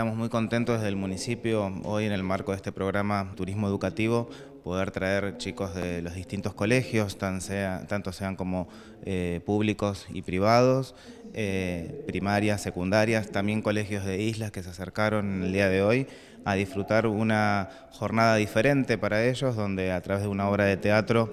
Estamos muy contentos desde el municipio, hoy en el marco de este programa Turismo Educativo, poder traer chicos de los distintos colegios, tanto sean como eh, públicos y privados, eh, primarias, secundarias, también colegios de islas que se acercaron el día de hoy a disfrutar una jornada diferente para ellos, donde a través de una obra de teatro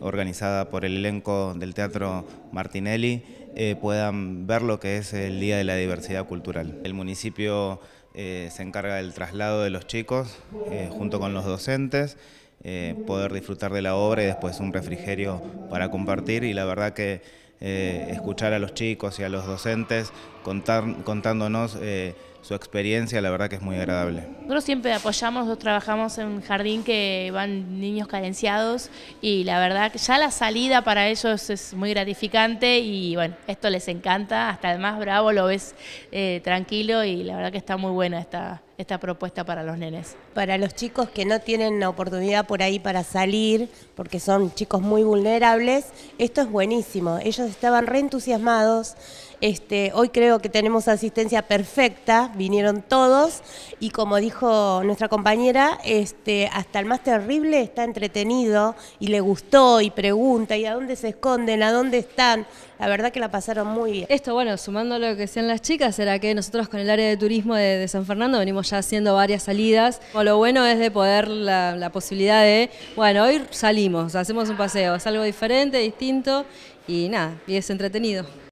organizada por el elenco del Teatro Martinelli, eh, puedan ver lo que es el Día de la Diversidad Cultural. El municipio eh, se encarga del traslado de los chicos eh, junto con los docentes, eh, poder disfrutar de la obra y después un refrigerio para compartir y la verdad que escuchar a los chicos y a los docentes contándonos eh, su experiencia, la verdad que es muy agradable. Nosotros siempre apoyamos, nosotros trabajamos en un jardín que van niños carenciados y la verdad que ya la salida para ellos es muy gratificante y bueno, esto les encanta, hasta el más bravo lo ves eh, tranquilo y la verdad que está muy buena esta, esta propuesta para los nenes. Para los chicos que no tienen la oportunidad por ahí para salir, porque son chicos muy vulnerables, esto es buenísimo. Ellos estaban reentusiasmados. Este, hoy creo que tenemos asistencia perfecta, vinieron todos y como dijo nuestra compañera, este, hasta el más terrible está entretenido y le gustó y pregunta y a dónde se esconden, a dónde están. La verdad que la pasaron muy bien. Esto, bueno, sumando lo que decían las chicas, era que nosotros con el área de turismo de, San Fernando venimos ya haciendo varias salidas. lo bueno es de poder la, la posibilidad de, bueno, hoy salimos, hacemos un paseo, es algo diferente, distinto y nada, y es entretenido.